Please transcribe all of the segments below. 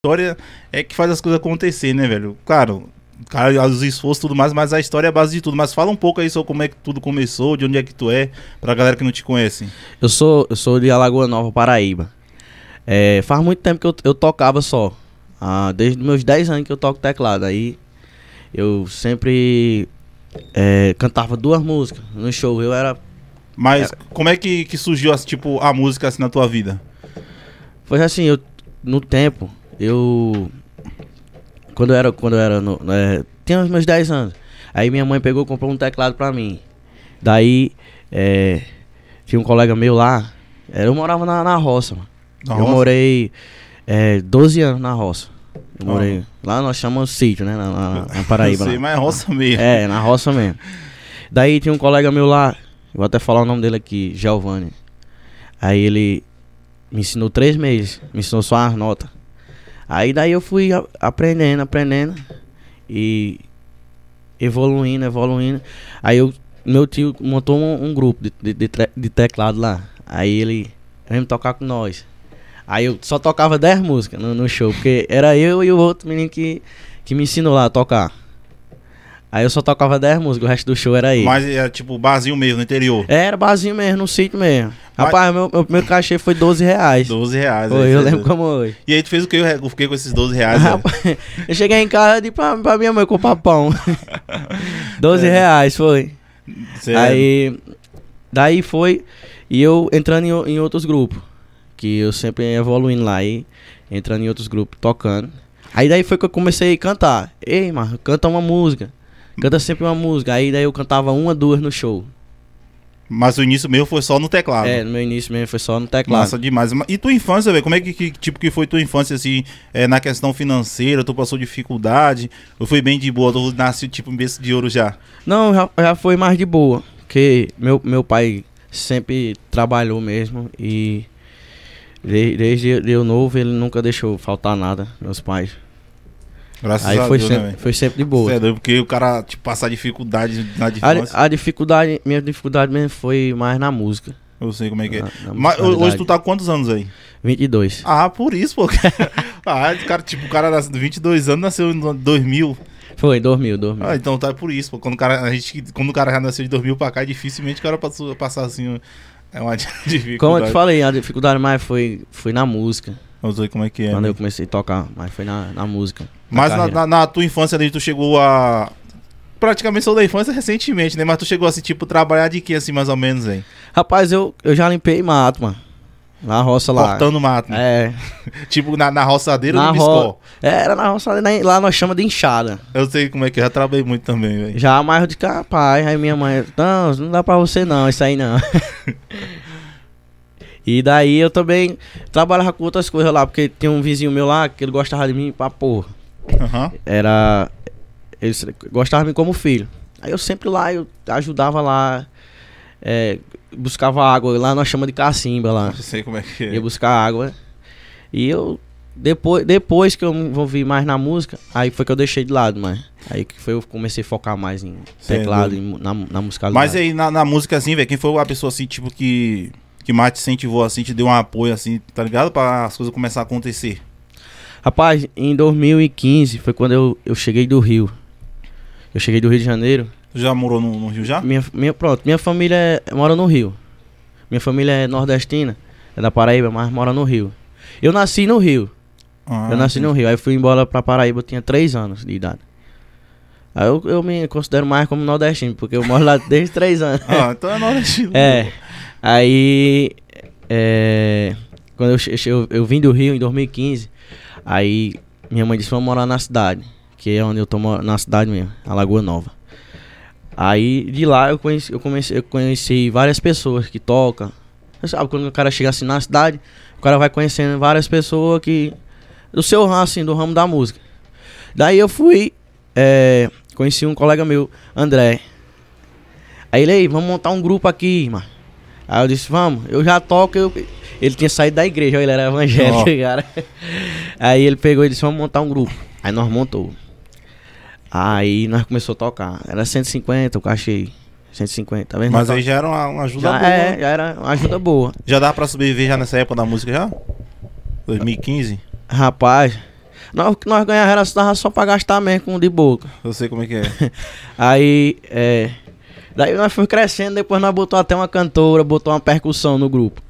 história é que faz as coisas acontecer, né, velho? Claro, cara, os esforços e tudo mais, mas a história é a base de tudo. Mas fala um pouco aí sobre como é que tudo começou, de onde é que tu é, pra galera que não te conhece. Eu sou, eu sou de Alagoa Nova, Paraíba. É, faz muito tempo que eu, eu tocava só. Ah, desde meus 10 anos que eu toco teclado. Aí eu sempre é, cantava duas músicas no show. Eu era. Mas era... como é que, que surgiu tipo, a música assim na tua vida? Foi assim, eu no tempo eu. Quando eu era. Quando eu era no, é, tinha uns meus 10 anos. Aí minha mãe pegou e comprou um teclado pra mim. Daí. É, tinha um colega meu lá. É, eu morava na, na roça, mano. Na eu roça? morei é, 12 anos na roça. Eu ah. morei. Lá nós chamamos sítio, né? Na, na, na Paraíba. Eu né? mas é roça mesmo. É, na roça mesmo. Daí tinha um colega meu lá, vou até falar o nome dele aqui, Giovanni. Aí ele me ensinou três meses, me ensinou só as notas. Aí daí eu fui aprendendo, aprendendo e evoluindo, evoluindo. Aí eu, meu tio montou um, um grupo de, de, de, teclado lá. Aí ele veio tocar com nós. Aí eu só tocava 10 músicas no, no, show, porque era eu e o outro menino que, que me ensinou lá a tocar. Aí eu só tocava 10 músicas, o resto do show era aí. Mas era é, tipo barzinho mesmo, no interior? É, era barzinho mesmo, no sítio mesmo. Mas... Rapaz, meu, meu primeiro cachê foi 12 reais. 12 reais. Foi, é, eu lembro como hoje. E aí tu fez o que? Eu fiquei com esses 12 reais. Rapaz, eu cheguei em casa e disse pra, pra minha mãe comprar pão. 12 é. reais foi. Sério? Aí, daí foi, e eu entrando em, em outros grupos, que eu sempre evoluindo lá, e entrando em outros grupos, tocando. Aí daí foi que eu comecei a cantar. Ei, mano, canta uma música. Canta sempre uma música. Aí daí eu cantava uma, duas no show. Mas o início meu foi só no teclado. É, no meu início mesmo foi só no teclado. Massa demais. E tua infância, velho? Como é que, que, tipo que foi tua infância assim, é, na questão financeira? Tu passou dificuldade? Ou foi bem de boa? Tu nasceu tipo um berço de ouro já? Não, já, já foi mais de boa, porque meu meu pai sempre trabalhou mesmo e desde eu novo ele nunca deixou faltar nada meus pais. Graças aí a foi Deus. Sempre, né, foi sempre de boa. É porque o cara te tipo, passa dificuldade na difância. a, a dificuldade, minha dificuldade mesmo foi mais na música. Eu sei como é que é. Na, Mas hoje tu tá com quantos anos aí? 22. Ah, por isso, pô. ah, cara, tipo, o cara de 22 anos nasceu em 2000. Foi, 2000, 2000. Ah, então tá por isso, pô. Quando o cara, a gente, quando o cara já nasceu de 2000 pra cá, dificilmente o cara passou, passar assim. É uma dificuldade. Como eu te falei, a dificuldade mais foi, foi na música. Eu sei como é que é. Quando né? eu comecei a tocar, mas foi na, na música. mas na, na, na, tua infância, desde tu chegou a. Praticamente sou da infância recentemente, né? Mas tu chegou assim, tipo, trabalhar de que, assim, mais ou menos, hein? Rapaz, eu, eu já limpei mato, mano. Na roça lá. Cortando mato. Né? É. tipo na, na roçadeira na no ro... É, era na roçadeira, lá nós chama de enxada. Eu sei como é que é, já trabalhei muito também, velho. Já, mas eu disse, rapaz, ah, aí minha mãe, não, não dá pra você não, isso aí não. E daí eu também trabalhava com outras coisas lá, porque tem um vizinho meu lá que ele gostava de mim pra porra. Uhum. Era. Ele gostava de mim como filho. Aí eu sempre lá, eu ajudava lá. É, buscava água, lá nós chamamos de cacimba lá. Não sei como é que é. Ia buscar água. E eu depois, depois que eu me envolvi mais na música, aí foi que eu deixei de lado, mas aí que foi eu comecei a focar mais em Sem é teclado, em, na, na música Mas aí na, na música assim, velho, quem foi a pessoa assim, tipo, que que mais te incentivou, assim, te deu um apoio, assim, tá ligado? Pra as coisas começar a acontecer. Rapaz, em 2015 foi quando eu, eu cheguei do Rio. Eu cheguei do Rio de Janeiro. Tu já morou no, no Rio já? Minha, minha, pronto, minha família é, mora no Rio. Minha família é nordestina, é da Paraíba, mas mora no Rio. Eu nasci no Rio. Ah, eu nasci no Rio. Aí fui embora pra Paraíba, eu tinha 3 anos de idade. Aí eu, eu me considero mais como nordestino, porque eu moro lá desde 3 anos. ah, então é nordestino. É. Aí, é, quando eu, eu, eu, vim do Rio em 2015, aí minha mãe disse, vamos morar na cidade, que é onde eu tô na cidade mesmo, a Lagoa Nova. Aí, de lá, eu conheci, eu comecei, eu conheci várias pessoas que tocam. Você sabe, quando o cara chega assim na cidade, o cara vai conhecendo várias pessoas que... Do seu ramo, assim, do ramo da música. Daí eu fui... É, conheci um colega meu, André. Aí ele aí, vamos montar um grupo aqui, mano. Aí eu disse, vamos, eu já toco. Eu... Ele tinha saído da igreja, ele era evangélico, oh. cara. Aí ele pegou e disse, vamos montar um grupo. Aí nós montou. Aí nós começou a tocar. Era 150 o cachê. 150, tá vendo? Mas aí já era uma, uma ajuda já boa. É, né? já era uma ajuda boa. Já dava pra sobreviver já nessa época da música já? 2015? Rapaz, o que nós ganhávamos era só pra gastar mesmo com de boca. Eu sei como é que é. aí, é, Daí nós fomos crescendo, depois nós botou até uma cantora, botou uma percussão no grupo.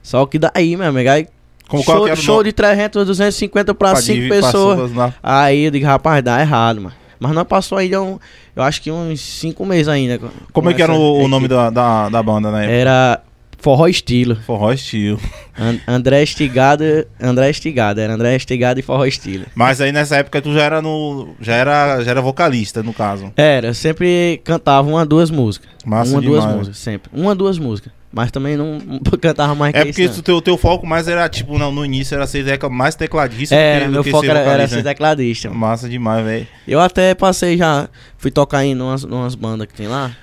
Só que daí, meu amigo, aí Como show, é show de 300, 250 pra 5 pessoas. Na... Aí eu digo, rapaz, dá errado, mano. Mas nós passou aí, um, eu acho que uns 5 meses ainda. Como é que era o, o nome da, da, da, banda né Era Forró estilo. Forró estilo. And, André Estigada, André Estigada, era André Estigada e Forró estilo. Mas aí nessa época tu já era no, já era, já era vocalista no caso. Era, sempre cantava uma duas músicas. Massa uma demais. duas músicas, sempre. Uma duas músicas. Mas também não, não cantava mais é que É porque o teu, teu foco mais era, tipo, no início era ser mais tecladista. É, meu foco ser era, era, ser né? tecladista. Mano. Massa demais, velho. Eu até passei já, fui tocar em umas, umas bandas que tem lá.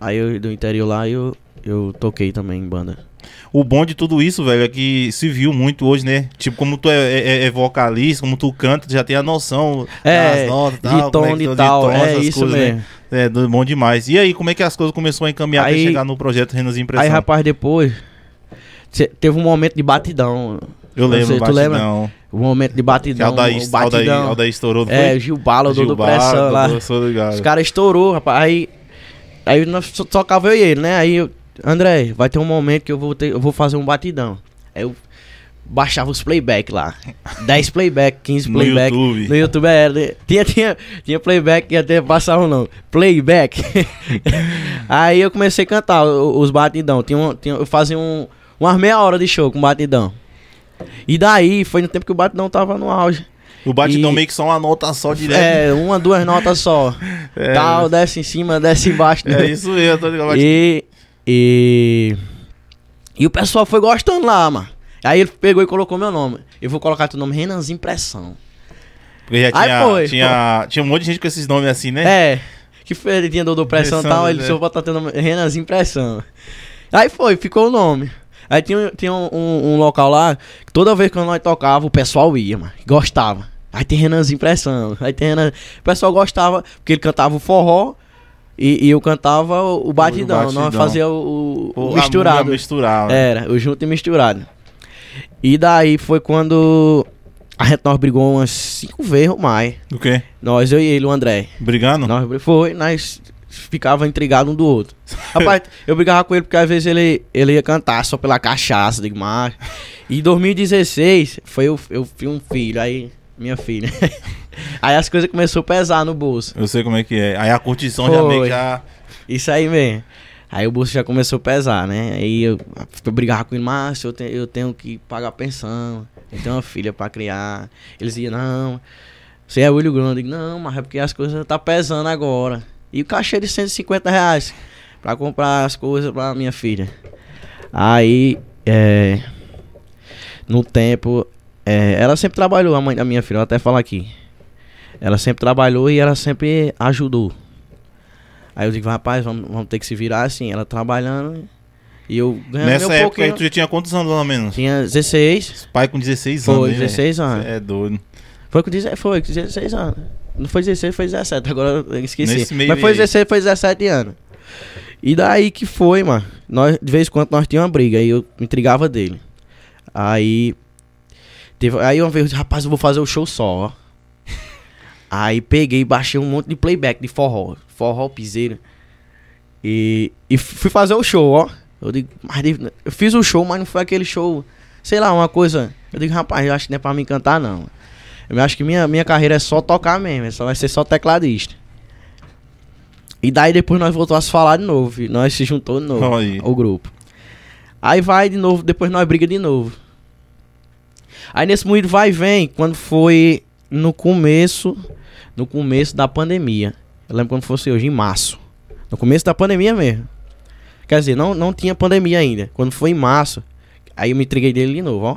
Aí eu do interior lá eu eu toquei também em banda. O bom de tudo isso, velho, é que se viu muito hoje, né? Tipo, como tu é, é, é, é vocalista, como tu canta, tu já tem a noção é, das notas tal, de é tom, é tal, de tom, é isso coisas, né? mesmo. Né? É, bom demais. E aí, como é que as coisas começaram a encaminhar aí, até chegar no projeto Renas Impressão? Aí, rapaz, depois teve um momento de batidão. Eu lembro, sei, batidão. lembra? O momento de batidão. Aldair, o batidão. Aldair, Aldair estourou. É, Gil Bala, o Gil do Pressão lá. Os caras estourou, rapaz. Aí, aí nós tocava eu e ele, né? Aí André, vai ter um momento que eu vou, ter, eu vou fazer um batidão. Aí eu baixava os playback lá. 10 playback, 15 playback. No YouTube. No YouTube era. É, né? Tinha, tinha, tinha playback e até passava não. Playback. Aí eu comecei a cantar os batidão. Tinha um, tinha, eu fazia um, umas meia hora de show com batidão. E daí foi no tempo que o batidão tava no auge. O batidão e... meio que só uma nota só direto. É, uma, duas notas só. É. Tal, desce em cima, desce embaixo. É isso eu tô ligado. E, e. E o pessoal foi gostando lá, mano. Aí ele pegou e colocou meu nome. Eu vou colocar teu nome Renanzinho Pressão. Porque já tinha, Aí foi, tinha, foi. tinha um monte de gente com esses nomes assim, né? É. Que foi, ele tinha Dodô Pressão e tal. Ele né? disse: Eu vou botar teu nome Renanzinho Aí foi, ficou o nome. Aí tinha, tinha um, um, um, local lá que toda vez que nós tocava, o pessoal ia, mano. Gostava. Aí tem Renanzinho Pressão. Aí tem Renan. O pessoal gostava, porque ele cantava o forró e, e eu cantava o batidão, né? batidão. nós fazia o, o, o misturado. misturado. Era, o junto e misturado. E daí foi quando a gente nós brigou umas cinco vezes ou mais. O quê? Nós, eu e ele, o André. Brigando? Nós, foi, nós ficava intrigado um do outro. Rapaz, eu brigava com ele porque às vezes ele, ele ia cantar só pela cachaça, digo, E em 2016 foi eu, eu fui um filho, aí minha filha. aí as coisas começaram a pesar no bolso. Eu sei como é que é. Aí a curtição Foi. já meio que já. Isso aí mesmo. Aí o bolso já começou a pesar, né? Aí eu, eu brigava com ele, mas eu, te, eu tenho que pagar pensão, eu tenho uma filha pra criar. Eles diziam, não, você é olho grande. Eu digo, não, mas é porque as coisas tá pesando agora. E o cachê de 150 reais pra comprar as coisas pra minha filha. Aí, é, no tempo, é, ela sempre trabalhou, a mãe da minha filha, ela até fala aqui. Ela sempre trabalhou e ela sempre ajudou. Aí eu digo, rapaz, vamos, vamos ter que se virar assim, ela trabalhando. E eu ganhando Nessa época tu já tinha quantos anos lá menos? Tinha 16. Pai com 16 anos. Foi, 16 né? anos. Cê é doido. Foi com 16, foi, 16 anos. Não foi 16, foi 17. Agora eu esqueci. Nesse meio Mas foi 16, foi 17 anos. E daí que foi, mano. Nós, de vez em quando nós tínhamos uma briga. Aí eu intrigava dele. Aí Teve, aí uma vez, rapaz, eu vou fazer o um show só, ó. Aí peguei e baixei um monte de playback de forró, forró piseira. E, e fui fazer o show, ó. Eu digo, mas eu fiz o show, mas não foi aquele show, sei lá, uma coisa. Eu digo, rapaz, eu acho que não é pra me cantar, não. Eu acho que minha, minha carreira é só tocar mesmo, só vai ser só tecladista. E daí depois nós voltamos a se falar de novo, nós se juntou de novo, Oi. o grupo. Aí vai de novo, depois nós briga de novo. Aí nesse moído vai e vem, quando foi no começo, no começo da pandemia. Eu lembro quando fosse hoje, em março. No começo da pandemia mesmo. Quer dizer, não, não tinha pandemia ainda. Quando foi em março, aí eu me entreguei dele de novo, ó.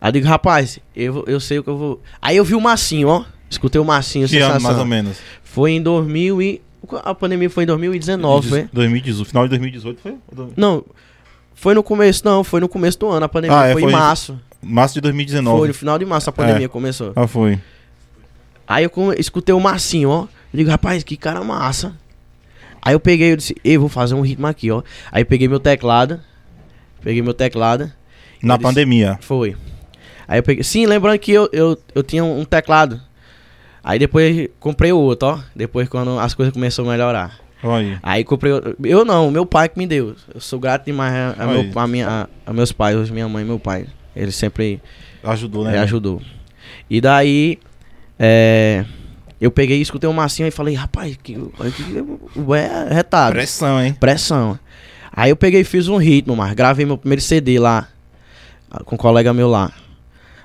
Aí eu digo, rapaz, eu, eu sei o que eu vou. Aí eu vi o Massinho, ó. Escutei o Massinho, que sensação. Ano, mais ou menos. Foi em 2000 e... A pandemia foi em 2019, 2018, foi? 2018, final de 2018 foi? Não, foi no começo, não, foi no começo do ano. A pandemia ah, foi, é, foi em março. Março de 2019. Foi, no final de março a é. pandemia é. começou. Ah, foi. Aí eu escutei o Marcinho, ó. Eu digo, rapaz, que cara massa. Aí eu peguei, eu disse, eu vou fazer um ritmo aqui, ó. Aí eu peguei meu teclado. Peguei meu teclado. Na disse, pandemia. foi. Aí eu peguei. Sim, lembrando que eu, eu, eu tinha um teclado. Aí depois comprei outro, ó. Depois quando as coisas começaram a melhorar. Olha. Aí comprei. Eu não, meu pai que me deu. Eu sou grato demais a, a, meu, a minha, a, a meus pais, minha mãe e meu pai. Ele sempre. Ajudou, né? É, ajudou. E daí. É, eu peguei e escutei um massinho e falei, rapaz, que, que é retado. Pressão, hein? Pressão. Aí eu peguei e fiz um ritmo, mas gravei meu primeiro CD lá. Com um colega meu lá.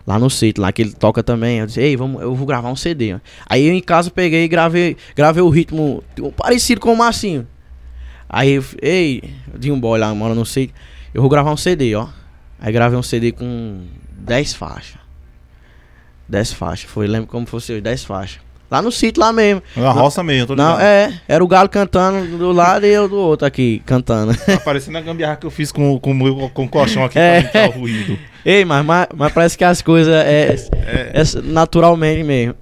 Lá no sítio, lá que ele toca também. Eu disse, ei, vamos, eu vou gravar um CD. Aí eu em casa peguei e gravei, gravei o ritmo tipo, parecido com o Massinho. Aí, eu, ei, de um boy lá, mora no sítio. Eu vou gravar um CD, ó. Aí gravei um CD com 10 faixas. 10 faixas. Foi, lembro como fosse hoje, 10 faixas. Lá no sítio, lá mesmo. Na é roça mesmo, tô ligado. Não, é, era o galo cantando do lado e eu do outro aqui, cantando. Tá parecendo a gambiarra que eu fiz com, com, com o colchão aqui é. pra o ruído. Ei, mas, mas, mas, parece que as coisas é, é. é, é naturalmente mesmo.